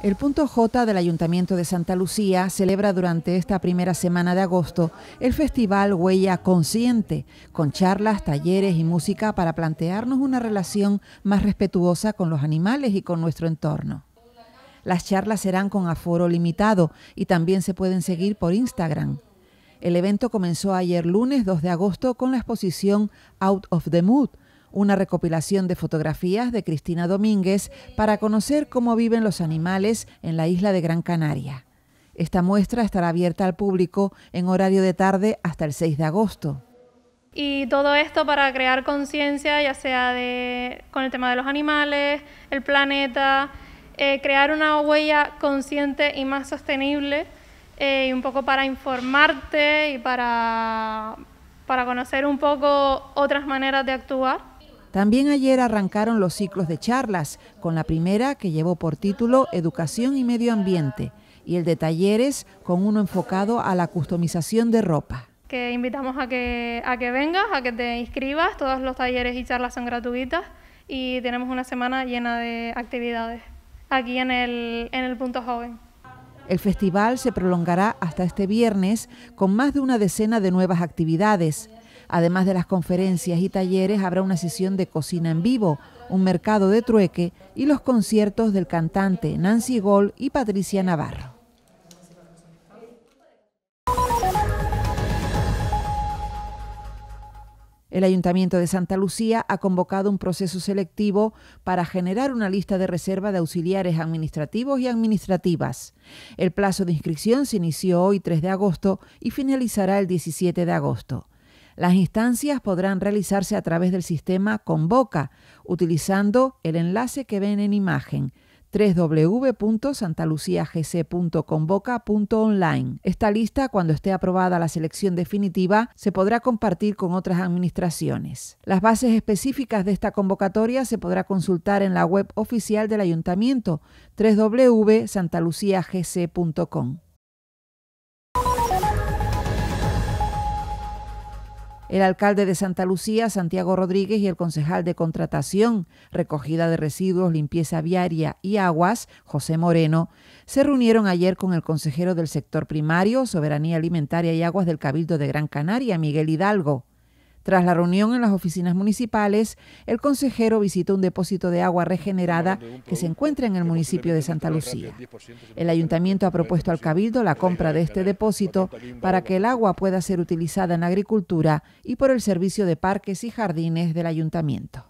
El punto J del Ayuntamiento de Santa Lucía celebra durante esta primera semana de agosto el festival Huella Consciente, con charlas, talleres y música para plantearnos una relación más respetuosa con los animales y con nuestro entorno. Las charlas serán con aforo limitado y también se pueden seguir por Instagram. El evento comenzó ayer lunes 2 de agosto con la exposición Out of the Mood, una recopilación de fotografías de Cristina Domínguez para conocer cómo viven los animales en la isla de Gran Canaria. Esta muestra estará abierta al público en horario de tarde hasta el 6 de agosto. Y todo esto para crear conciencia, ya sea con el tema de los animales, el planeta, eh, crear una huella consciente y más sostenible, eh, y un poco para informarte y para, para conocer un poco otras maneras de actuar. También ayer arrancaron los ciclos de charlas, con la primera que llevó por título Educación y Medio Ambiente, y el de talleres con uno enfocado a la customización de ropa. Que invitamos a que, a que vengas, a que te inscribas, todos los talleres y charlas son gratuitas y tenemos una semana llena de actividades aquí en el, en el Punto Joven. El festival se prolongará hasta este viernes con más de una decena de nuevas actividades, Además de las conferencias y talleres, habrá una sesión de cocina en vivo, un mercado de trueque y los conciertos del cantante Nancy Gol y Patricia Navarro. El Ayuntamiento de Santa Lucía ha convocado un proceso selectivo para generar una lista de reserva de auxiliares administrativos y administrativas. El plazo de inscripción se inició hoy 3 de agosto y finalizará el 17 de agosto. Las instancias podrán realizarse a través del sistema Convoca, utilizando el enlace que ven en imagen www.santaluciagc.convoca.online. Esta lista, cuando esté aprobada la selección definitiva, se podrá compartir con otras administraciones. Las bases específicas de esta convocatoria se podrá consultar en la web oficial del ayuntamiento www.santaluciagc.com. El alcalde de Santa Lucía, Santiago Rodríguez, y el concejal de contratación, recogida de residuos, limpieza viaria y aguas, José Moreno, se reunieron ayer con el consejero del sector primario, soberanía alimentaria y aguas del Cabildo de Gran Canaria, Miguel Hidalgo. Tras la reunión en las oficinas municipales, el consejero visitó un depósito de agua regenerada que se encuentra en el municipio de Santa Lucía. El ayuntamiento ha propuesto al cabildo la compra de este depósito para que el agua pueda ser utilizada en la agricultura y por el servicio de parques y jardines del ayuntamiento.